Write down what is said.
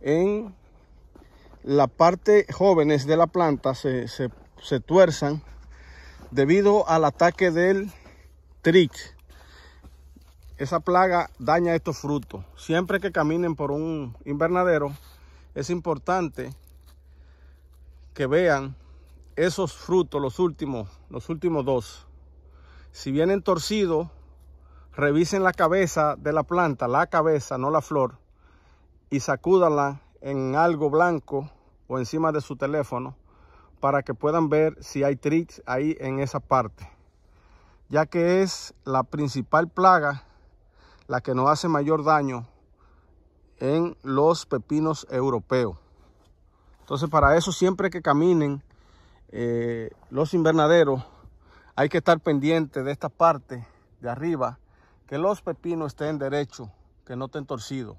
en la parte jóvenes de la planta se, se, tuerzan debido al ataque del trix. Esa plaga daña estos frutos. Siempre que caminen por un invernadero es importante que vean esos frutos, los últimos, los últimos dos. Si vienen torcidos, revisen la cabeza de la planta, la cabeza, no la flor y sacúdala en algo blanco o encima de su teléfono para que puedan ver si hay tricks ahí en esa parte ya que es la principal plaga la que nos hace mayor daño en los pepinos europeos entonces para eso siempre que caminen eh, los invernaderos hay que estar pendiente de esta parte de arriba que los pepinos estén derechos que no estén torcidos